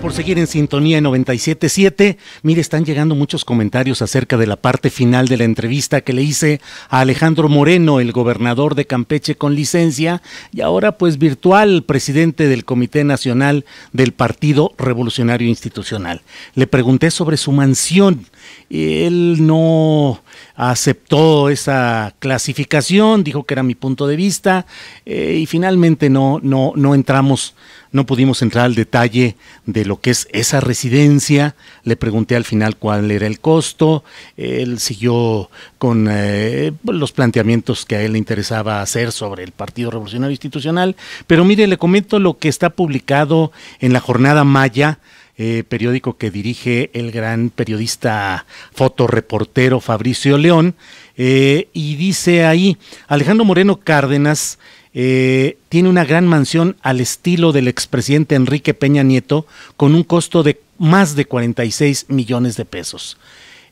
por seguir en sintonía 977. Mire, están llegando muchos comentarios acerca de la parte final de la entrevista que le hice a Alejandro Moreno, el gobernador de Campeche con licencia y ahora pues virtual presidente del Comité Nacional del Partido Revolucionario Institucional. Le pregunté sobre su mansión él no aceptó esa clasificación, dijo que era mi punto de vista eh, y finalmente no, no, no entramos, no pudimos entrar al detalle de lo que es esa residencia. Le pregunté al final cuál era el costo, él siguió con eh, los planteamientos que a él le interesaba hacer sobre el Partido Revolucionario Institucional, pero mire, le comento lo que está publicado en la jornada Maya eh, periódico que dirige el gran periodista fotoreportero Fabricio León, eh, y dice ahí, Alejandro Moreno Cárdenas eh, tiene una gran mansión al estilo del expresidente Enrique Peña Nieto, con un costo de más de 46 millones de pesos.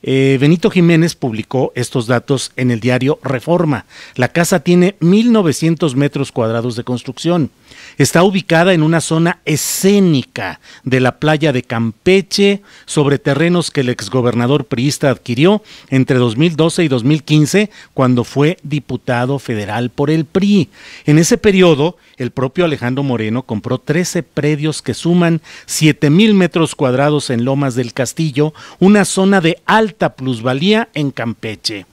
Eh, Benito Jiménez publicó estos datos en el diario Reforma. La casa tiene 1.900 metros cuadrados de construcción. Está ubicada en una zona escénica de la playa de Campeche, sobre terrenos que el exgobernador priista adquirió entre 2012 y 2015, cuando fue diputado federal por el PRI. En ese periodo, el propio Alejandro Moreno compró 13 predios que suman 7.000 metros cuadrados en Lomas del Castillo, una zona de alta alta plusvalía en Campeche.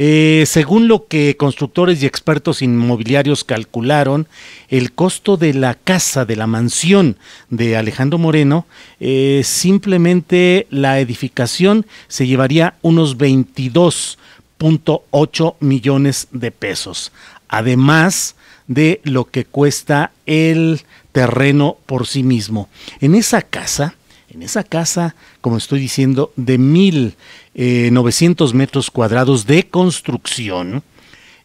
Eh, según lo que constructores y expertos inmobiliarios calcularon, el costo de la casa, de la mansión de Alejandro Moreno, eh, simplemente la edificación se llevaría unos 22.8 millones de pesos, además de lo que cuesta el terreno por sí mismo. En esa casa esa casa, como estoy diciendo, de 1.900 eh, metros cuadrados de construcción,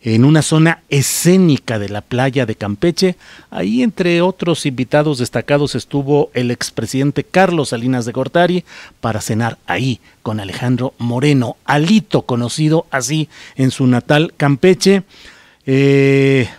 en una zona escénica de la playa de Campeche. Ahí, entre otros invitados destacados, estuvo el expresidente Carlos Salinas de Gortari para cenar ahí con Alejandro Moreno, Alito, conocido así en su natal Campeche. Eh,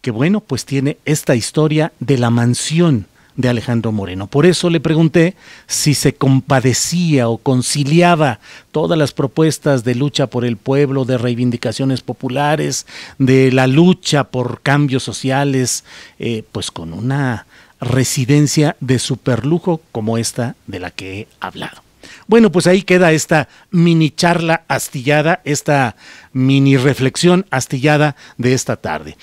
que bueno, pues tiene esta historia de la mansión de Alejandro Moreno. Por eso le pregunté si se compadecía o conciliaba todas las propuestas de lucha por el pueblo, de reivindicaciones populares, de la lucha por cambios sociales, eh, pues con una residencia de superlujo como esta de la que he hablado. Bueno, pues ahí queda esta mini charla astillada, esta mini reflexión astillada de esta tarde.